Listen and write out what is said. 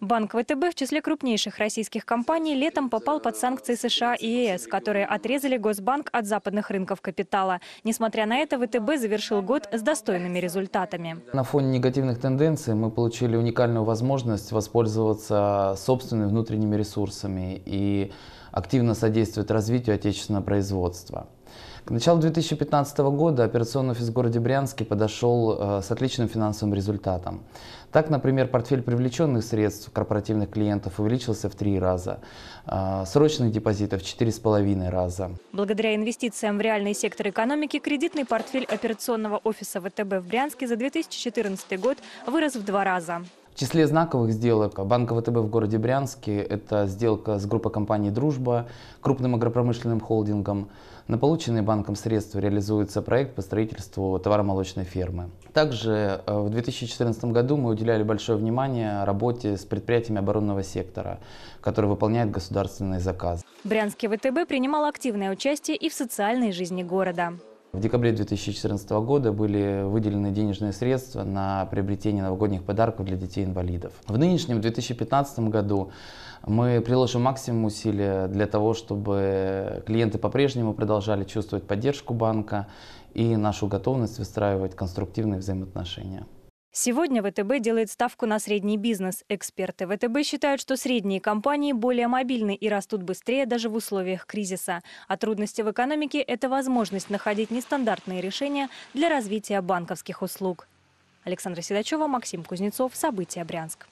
Банк ВТБ в числе крупнейших российских компаний летом попал под санкции США и ЕС, которые отрезали Госбанк от западных рынков капитала. Несмотря на это, ВТБ завершил год с достойными результатами. На фоне негативных тенденций мы получили уникальную возможность воспользоваться собственными внутренними ресурсами и активно содействовать развитию отечественного производства. К началу 2015 года операционный офис в городе Брянске подошел э, с отличным финансовым результатом. Так, например, портфель привлеченных средств корпоративных клиентов увеличился в три раза, э, срочных депозитов – в четыре с половиной раза. Благодаря инвестициям в реальный сектор экономики, кредитный портфель операционного офиса ВТБ в Брянске за 2014 год вырос в два раза. В числе знаковых сделок Банка ВТБ в городе Брянске – это сделка с группой компаний «Дружба», крупным агропромышленным холдингом. На полученные банком средства реализуется проект по строительству товаромолочной фермы. Также э, в 2014 году мы уделяли большое внимание работе с предприятиями оборонного сектора, которые выполняют государственные заказы. Брянский ВТБ принимал активное участие и в социальной жизни города. В декабре 2014 года были выделены денежные средства на приобретение новогодних подарков для детей-инвалидов. В нынешнем 2015 году мы приложим максимум усилия для того, чтобы клиенты по-прежнему продолжали чувствовать поддержку банка и нашу готовность выстраивать конструктивные взаимоотношения. Сегодня ВТБ делает ставку на средний бизнес. Эксперты ВТБ считают, что средние компании более мобильны и растут быстрее даже в условиях кризиса. А трудности в экономике – это возможность находить нестандартные решения для развития банковских услуг. Александра Седачева, Максим Кузнецов. События Брянск.